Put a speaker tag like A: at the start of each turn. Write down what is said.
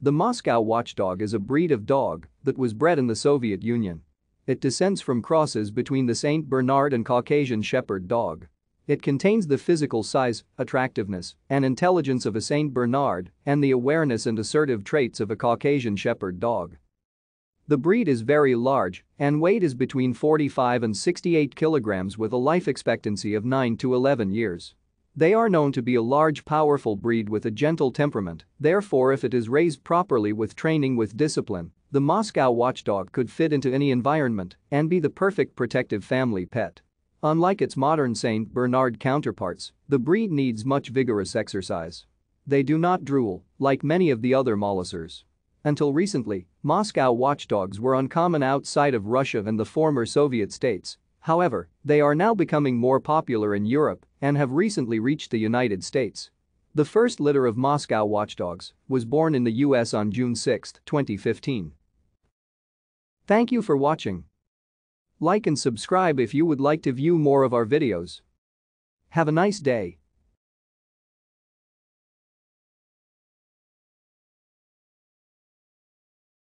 A: The Moscow watchdog is a breed of dog that was bred in the Soviet Union. It descends from crosses between the St. Bernard and Caucasian Shepherd dog. It contains the physical size, attractiveness, and intelligence of a St. Bernard and the awareness and assertive traits of a Caucasian Shepherd dog. The breed is very large and weight is between 45 and 68 kilograms with a life expectancy of 9 to 11 years. They are known to be a large powerful breed with a gentle temperament, therefore if it is raised properly with training with discipline, the Moscow watchdog could fit into any environment and be the perfect protective family pet. Unlike its modern St. Bernard counterparts, the breed needs much vigorous exercise. They do not drool, like many of the other mollicers. Until recently, Moscow watchdogs were uncommon outside of Russia and the former Soviet states, However, they are now becoming more popular in Europe and have recently reached the United States. The first litter of Moscow watchdogs was born in the US on June 6, 2015. Thank you for watching. Like and subscribe if you would like to view more of our videos. Have a nice day.